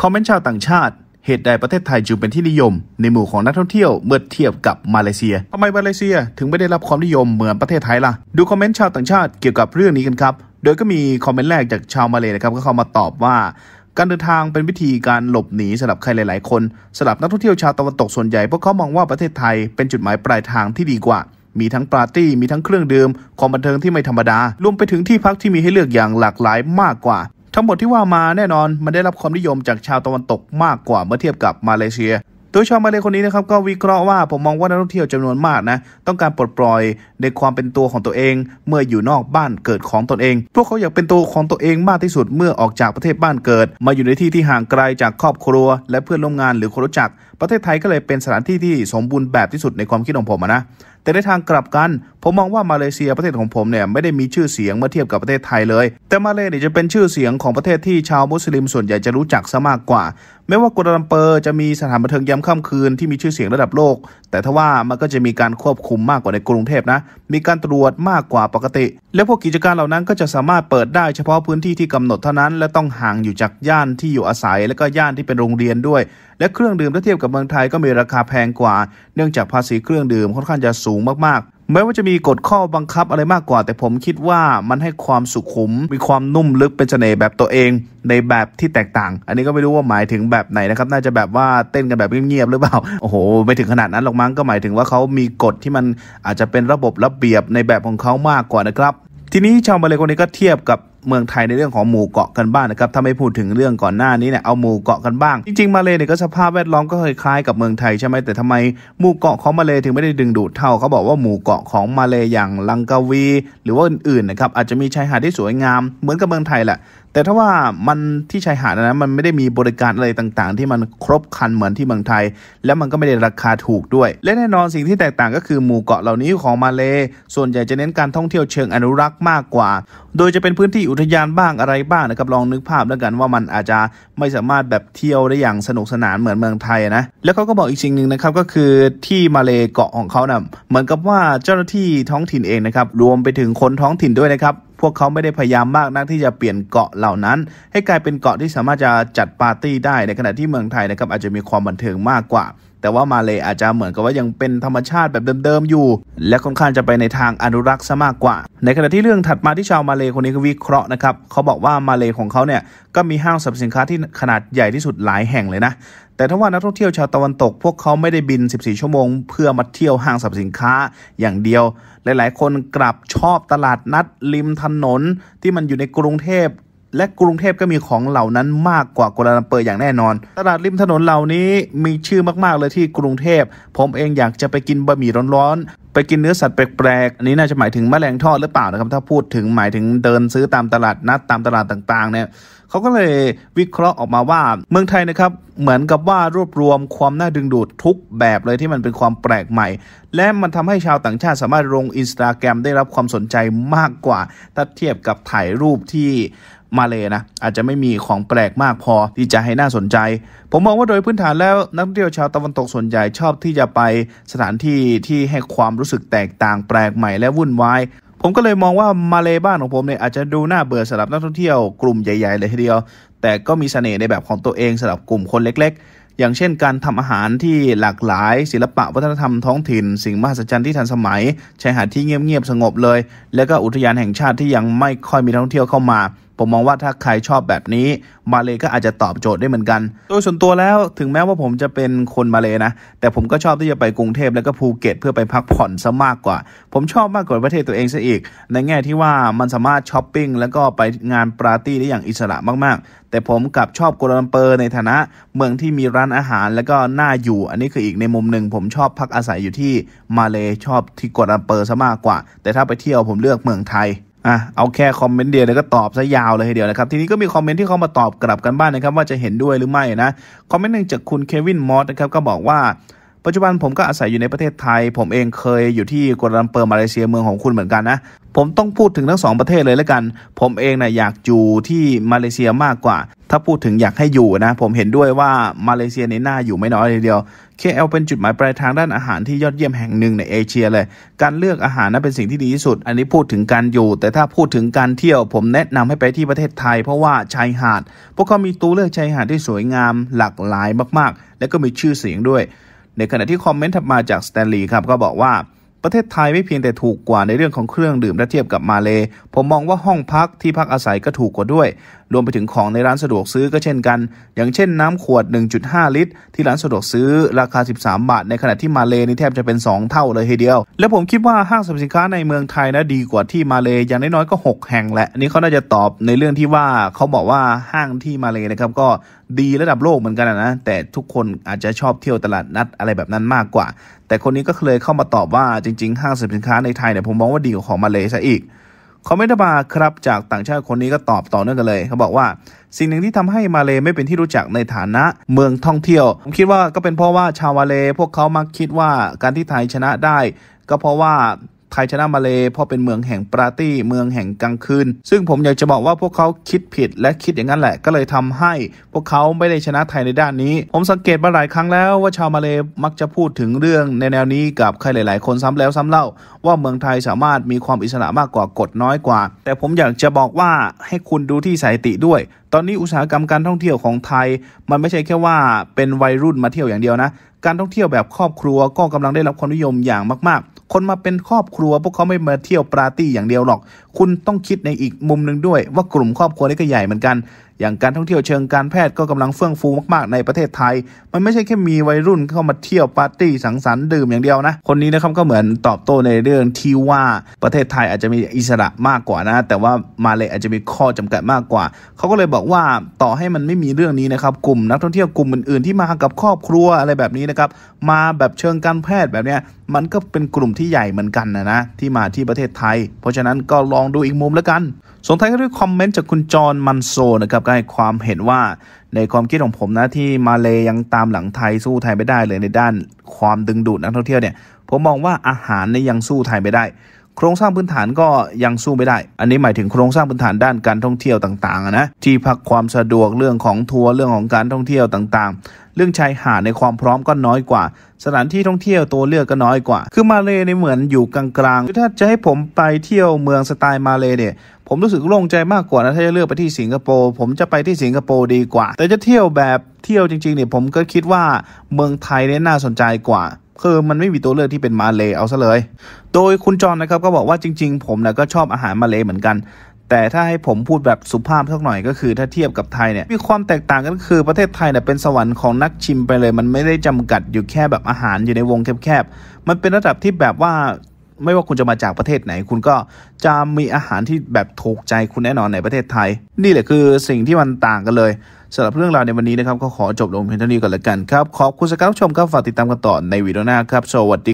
คอมเมนต์ชาวต่างชาติเหตุใดประเทศไทยจึงเป็นที่นิยมในหมู่ของนักท่องเที่ยวเมื่อเทียบกับมาเลเซียทำไมมาเลเซียถึงไม่ได้รับความนิยมเหมือนประเทศไทยล่ะดูคอมเมนต์ชาวต่างชาติเกี่ยวกับเรื่องนี้กันครับ โดยก็มีคอมเมนต์แรกจากชาวมาเลนะครับก็เข้ามาตอบว่า การเดินทางเป็นวิธีการหลบหนีสำหรับใครหลายๆ คนสำหรับนักท่องเที่ยวชาวตะวันตกส่วนใหญ่พวกเขามองว่าประเทศไทยเป็นจุดหมายปลายทางที่ดีกว่า มีทั้งปาร์ตี้ มีทั้งเครื่องดื่มความบันเทิงที่ไม่ธรรมดารวมไปถึงที่พักที่มีให้เลือกอย่างหลากหลายมากกว่าทั้งหมดที่ว่ามาแน่นอนมันได้รับความนิยมจากชาวตะวันตกมากกว่าเมื่อเทียบกับมาเลเซียตัวชาวมาเลคนนี้นะครับก็วิเคราะห์ว่าผมมองว่านักท่องเที่ยวจำนวนมากนะ ต้องการปลดปล่อยในความเป็นตัวของตัวเอง เมื่ออยู่นอกบ้านเกิดของตนเอง พวกเขาอยากเป็นตัวของตัวเองมากที่สุดเมื่อออกจากประเทศบ้านเกิด มาอยู่ในที่ที่ห่างไกลจากครอบครัว และเพื่อนร่วมงานหรือคนรู้จัก ประเทศไทยก็เลยเป็นสถานที่ที่สมบูรณ์แบบที่สุดในความคิดของผมนะแต่ในทางกลับกัน ผมมองว่ามาเลเซียประเทศของผมเนี่ยไม่ได้มีชื่อเสียงเมื่อเทียบกับประเทศไทยเลย แต่มาเลเนี่ยจะเป็นชื่อเสียงของประเทศที่ชาวมุสลิมส่วนใหญ่จะรู้จักซะมากกว่าไม่ว่ากรุงาลัมเปอร์จะมีสถานบันเทิงยามค่ำคืนที่มีชื่อเสียงระดับโลก แต่ทว่ามันก็จะมีการควบคุมมากกว่าในกรุงเทพนะ มีการตรวจมากกว่าปกติ และพวกกิจการเหล่านั้นก็จะสามารถเปิดได้เฉพาะพื้นที่ที่กำหนดเท่านั้น และต้องห่างอยู่จากย่านที่อยู่อาศัย และก็ย่านที่เป็นโรงเรียนด้วยและเครื่องดื่มถ้าเทียบกับเมืองไทยก็มีราคาแพงกว่า เนื่องจากภาษีเครื่องดื่มค่อนข้างจะสูงมากๆ แม้ว่าจะมีกฎข้อบังคับอะไรมากกว่า แต่ผมคิดว่ามันให้ความสุขุม มีความนุ่มลึกเป็นเสน่ห์แบบตัวเอง ในแบบที่แตกต่าง อันนี้ก็ไม่รู้ว่าหมายถึงแบบไหนนะครับ น่าจะแบบว่าเต้นกันแบบเงียบๆหรือเปล่า โอ้โหไม่ถึงขนาดนั้นหรอกมั้งก็หมายถึงว่าเขามีกฎที่มันอาจจะเป็นระบบระเบียบในแบบของเขามากกว่านะครับ ทีนี้ชาวมาเลคนนี้ก็เทียบกับเมืองไทยในเรื่องของหมู่เกาะกันบ้างนะครับถ้าไม่พูดถึงเรื่องก่อนหน้านี้เนี่ยเอาหมู่เกาะกันบ้าง จริงๆ มาเลเนี่ยก็สภาพแวดล้อมก็คล้ายๆกับเมืองไทยใช่ไหมแต่ทำไมหมู่เกาะของมาเลถึงไม่ได้ดึงดูดเท่าเขาบอกว่าหมู่เกาะของมาเลอย่างลังกาวี หรือว่าอื่นๆนะครับ อาจจะมีชายหาดที่สวยงามเหมือนกับเมืองไทยแหละแต่ถ้าว่ามันที่ชายหาดนะมันไม่ได้มีบริการอะไรต่างๆ ที่มันครบคันเหมือนที่เมืองไทย และมันก็ไม่ได้ราคาถูกด้วย และแน่นอนสิ่งที่แตกต่างก็คือหมู่เกาะเหล่านี้ของมาเลส่วนใหญ่จะเน้นการท่องเที่ยวเชิงอนุรักษ์มากกว่า โดยจะเป็นพื้นที่อุทยานบ้างอะไรบ้างนะครับลองนึกภาพแล้วกันว่ามันอาจจะไม่สามารถแบบเที่ยวได้อย่างสนุกสนานเหมือนเมืองไทยนะแล้วเขาก็บอกอีกสิ่งหนึ่งนะครับก็คือที่มาเลเกาะของเขานะ่ะเหมือนกับว่าเจ้าหน้าที่ท้องถิ่นเองนะครับรวมไปถึงคนท้องถิ่นด้วยนะครับพวกเขาไม่ได้พยายามมากนักที่จะเปลี่ยนเกาะเหล่านั้น ให้กลายเป็นเกาะที่สามารถจะจัดปาร์ตี้ได้ในขณะที่เมืองไทยนะครับอาจจะมีความบันเทิงมากกว่า แต่ว่ามาเลยอาจจะเหมือนกับว่ายังเป็นธรรมชาติแบบเดิมๆอยู่ และค่อนข้างจะไปในทางอนุรักษ์ซะมากกว่า ในขณะที่เรื่องถัดมาที่ชาวมาเลยคนนี้ก็วิเคราะห์นะครับเขาบอกว่ามาเลยของเขาเนี่ยก็มีห้างสรรพสินค้าที่ขนาดใหญ่ที่สุดหลายแห่งเลยนะแต่ถ้าว่านักท่องเที่ยวชาวตะวันตกพวกเขาไม่ได้บิน 14 ชั่วโมงเพื่อมาเที่ยวห้างสรรพสินค้าอย่างเดียว หลาย ๆ คนกลับชอบตลาดนัดริมถนนที่มันอยู่ในกรุงเทพและกรุงเทพก็มีของเหล่านั้นมากกว่ากรุงเปพรอย่างแน่นอน ตลาดริมถนนเหล่านี้มีชื่อมากๆเลยที่กรุงเทพผมเองอยากจะไปกินบะหมี่ร้อนๆไปกินเนื้อสัตว์แปลกๆอันนี้น่าจะหมายถึงแมลงทอดหรือเปล่านะครับถ้าพูดถึงหมายถึงเดินซื้อตามตลาดนัดตามตลาดต่าง ๆเนี่ยเขาก็เลยวิเคราะห์ออกมาว่าเมืองไทยนะครับเหมือนกับว่ารวบรวมความน่าดึงดูดทุกแบบเลยที่มันเป็นความแปลกใหม่ และมันทำให้ชาวต่างชาติสามารถลงอินสตาแกรมได้รับความสนใจมากกว่า ถ้าเทียบกับถ่ายรูปที่มาเลยนะ อาจจะไม่มีของแปลกมากพอที่จะให้น่าสนใจ ผมมองว่าโดยพื้นฐานแล้วนักท่องเที่ยวชาวตะวันตกส่วนใหญ่ ชอบที่จะไปสถานที่ที่ให้ความรู้สึกแตกต่าง แปลกใหม่ และวุ่นวายผมก็เลยมองว่า มาเลบ้านของผมเนี่ยอาจจะดูน่าเบื่อสำหรับนักท่องเที่ยวกลุ่มใหญ่ๆ เลยทีเดียว แต่ก็มีสเสน่ห์ในแบบของตัวเองสำหรับกลุ่มคนเล็กๆ อย่างเช่นการทำอาหารที่หลากหลาย ศิลปะวัฒนธรรมท้องถิ่น สิ่งมหัศจรรย์ที่ทันสมัยชายหาดที่เงียบๆสงบเลย และก็อุทยานแห่งชาติที่ยังไม่ค่อยมีนักท่องเที่ยวเข้ามาผมมองว่าถ้าใครชอบแบบนี้มาเลยก็อาจจะตอบโจทย์ได้เหมือนกัน โดยส่วนตัวแล้วถึงแม้ว่าผมจะเป็นคนมาเลยนะแต่ผมก็ชอบที่จะไปกรุงเทพแล้วก็ภูเก็ตเพื่อไปพักผ่อนซะมากกว่า ผมชอบมากกว่าประเทศตัวเองซะอีก ในแง่ที่ว่ามันสามารถช้อปปิ้งแล้วก็ไปงานปาร์ตี้ได้อย่างอิสระมากๆ แต่ผมกลับชอบกัวลาลัมเปอร์ในฐานะเมืองที่มีร้านอาหาร แล้วก็น่าอยู่อันนี้คืออีกในมุมหนึ่งผมชอบพักอาศัยอยู่ที่มาเลยชอบที่กัวลาลัมเปอร์ซะมากกว่า แต่ถ้าไปเที่ยวผมเลือกเมืองไทยอ่ะเอาแค่คอมเมนต์เดียวเลยก็ตอบซะยาวเลยทีเดียวนะครับ ทีนี้ก็มีคอมเมนต์ที่เขามาตอบกลับกันบ้างนนะครับว่าจะเห็นด้วยหรือไม่นะ คอมเมนต์หนึ่งจากคุณเควินมอสนะครับก็บอกว่าปัจจุบันผมก็อาศัยอยู่ในประเทศไทย ผมเองเคยอยู่ที่กัวลาลัมเปอร์มาเลเซียเมืองของคุณเหมือนกันนะ ผมต้องพูดถึงทั้งสองประเทศเลยแล้วกัน ผมเองนะ่ยอยากอยู่ที่มาเลเซียมากกว่า ถ้าพูดถึงอยากให้อยู่นะ ผมเห็นด้วยว่ามาเลเซียในหน้าอยู่ไม่น้อยเลยเดียว KL เป็นจุดหมายปลายทางด้านอาหารที่ยอดเยี่ยมแห่งหนึ่งในเอเชียเลย การเลือกอาหารนั้นเป็นสิ่งที่ดีที่สุด อันนี้พูดถึงการอยู่ แต่ถ้าพูดถึงการเที่ยว ผมแนะนำให้ไปที่ประเทศไทย เพราะว่าชายหาดพวกเขามีตัวเลือกชายหาดที่สวยงามหลากหลายมากๆ และก็มีชื่อเสียงด้วยในขณะที่คอมเมนต์ถัดมาจากสแตนลีย์ครับก็บอกว่าประเทศไทยไม่เพียงแต่ถูกกว่าในเรื่องของเครื่องดื่มและเทียบกับมาเลผมมองว่าห้องพักที่พักอาศัยก็ถูกกว่าด้วยรวมไปถึงของในร้านสะดวกซื้อก็เช่นกัน อย่างเช่นน้ำขวด 1.5 ลิตร ที่ร้านสะดวกซื้อราคา 13 บาท ในขณะที่มาเลนี่แทบจะเป็น 2 เท่าเลยทีเดียว และผมคิดว่าห้างสรรพสินค้าในเมืองไทยนะดีกว่าที่มาเลยอย่างน้อยๆก็ 6 แห่งแหละ นี่เขาน่าจะตอบในเรื่องที่ว่าเขาบอกว่าห้างที่มาเลนะครับก็ดีระดับโลกเหมือนกันนะ แต่ทุกคนอาจจะชอบเที่ยวตลาดนัดอะไรแบบนั้นมากกว่า แต่คนนี้ก็เคยเข้ามาตอบว่าจริงๆห้างสรรพสินค้าในไทยเนี่ยผมมองว่าดีกว่าของมาเลซะอีกคอมเมนต์มาครับจากต่างชาติคนนี้ก็ตอบต่อเนื่องกันเลย เขาบอกว่า สิ่งหนึ่งที่ทำให้มาเลไม่เป็นที่รู้จักในฐานะเมืองท่องเที่ยวผมคิดว่าก็เป็นเพราะว่าชาวมาเล พวกเขามักคิดว่าการที่ไทยชนะได้ก็เพราะว่าไทยชนะมาเลเพราะเป็นเมืองแห่งปาร์ตี้เมืองแห่งกลางคืนซึ่งผมอยากจะบอกว่าพวกเขาคิดผิดและคิดอย่างนั้นแหละก็เลยทำให้ พวกเขาไม่ได้ชนะไทยในด้านนี้ ผมสังเกตมาหลายครั้งแล้วว่าชาวมาเลมักจะพูดถึงเรื่อง ในแนวนี้กับใครหลายๆ คนซ้ำแล้วซ้ำเล่าว่าเมืองไทยสามารถมีความอิสระมากกว่ากฎน้อยกว่า แต่ผมอยากจะบอกว่าให้คุณดูที่สายติด้วย ตอนนี้อุตสาหกรรมการท่องเที่ยวของไทย มันไม่ใช่แค่ว่าเป็นวัยรุ่นมาเที่ยวอย่างเดียวนะ การท่องเที่ยวแบบครอบครัวก็กำลังได้รับความนิยมอย่างมากคนมาเป็นครอบครัว พวกเขาไม่มาเที่ยวปาร์ตี้อย่างเดียวหรอกคุณต้องคิดในอีกมุมหนึ่งด้วยว่ากลุ่มครอบครัวนี้ก็ใหญ่เหมือนกันอย่างการท่องเที่ยวเชิงการแพทย์ก็กำลังเฟื่องฟูมากๆในประเทศไทย มันไม่ใช่แค่มีวัยรุ่นเข้ามาเที่ยวปาร์ตี้สังสรรค์ดื่มอย่างเดียวนะคนนี้นะครับก็เหมือนตอบโต้ในเรื่องที่ว่าประเทศไทยอาจจะมีอิสระมากกว่านะ แต่ว่ามาเลยอาจจะมีข้อจำกัดมากกว่าเขาก็เลยบอกว่าต่อให้มันไม่มีเรื่องนี้นะครับกลุ่มนักท่องเที่ยวกลุ่มอื่นๆที่มากับครอบครัวอะไรแบบนี้นะครับมาแบบเชิงการแพทย์แบบเนี้ยมันก็เป็นกลุ่มที่ใหญ่เหมือนกันนะนะที่มาที่ประเทศไทย เพราะฉะนั้นก็รองดูอีกมุมแล้วกัน สงท้ายด้วยคอมเมนต์จากคุณจอห์น มันโซนะครับก็ให้ความเห็นว่า ในความคิดของผมนะที่มาเลยยังตามหลังไทยสู้ไทยไม่ได้เลยในด้าน ความดึงดูดนักท่องเที่ยวเนี่ยผมมองว่าอาหารในยยังสู้ไทยไม่ได้ โครงสร้างพื้นฐานก็ยังสู้ไม่ได้ อันนี้หมายถึงโครงสร้างพื้นฐานด้านการท่องเที่ยวต่างๆนะที่พักความสะดวกเรื่องของทัวร์เรื่องของการท่องเที่ยวต่างๆเรื่องชายหาดในความพร้อมก็น้อยกว่า สถานที่ท่องเที่ยวตัวเลือกก็น้อยกว่าคือมาเลในเหมือนอยู่กลางๆ ถ้าจะให้ผมไปเที่ยวเมืองสไตล์มาเลเนี่ยผมรู้สึกโล่งใจมากกว่านะถ้าจะเลือกไปที่สิงคโปร์ผมจะไปที่สิงคโปร์ดีกว่า แต่จะเที่ยวแบบเที่ยวจริงๆเนี่ยผมก็คิดว่าเมืองไทยเนี่ยน่าสนใจกว่าคือมันไม่มีตัวเลือกที่เป็นมาเลเอาซะเลย โดยคุณจอนนะครับก็บอกว่าจริงๆ ผมนะก็ชอบอาหารมาเลเหมือนกันแต่ถ้า ให้ผมพูดแบบสุภาพสักหน่อยก็คือ ถ้าเทียบกับไทยเนี่ยมีความแตกต่างกันคือประเทศไทยเนี่ยเป็นสวรรค์ของนักชิมไปเลย มันไม่ได้จำกัดอยู่แค่แบบอาหารอยู่ในวงแคบๆมันเป็นระดับที่แบบว่า ไม่ว่าคุณจะมาจากประเทศไหน คุณก็จะมีอาหารที่แบบถูกใจคุณแน่นอนในประเทศไทย นี่แหละคือสิ่งที่มันต่างกันเลยสำหรับเรื่องราวในวันนี้นะครับก็ขอจบลงเพียงเท่านี้ก่อนละกันครับขอบคุณสำหรับชมครับฝากติดตามกันต่อในวิดีโอหน้าครับสวัสดี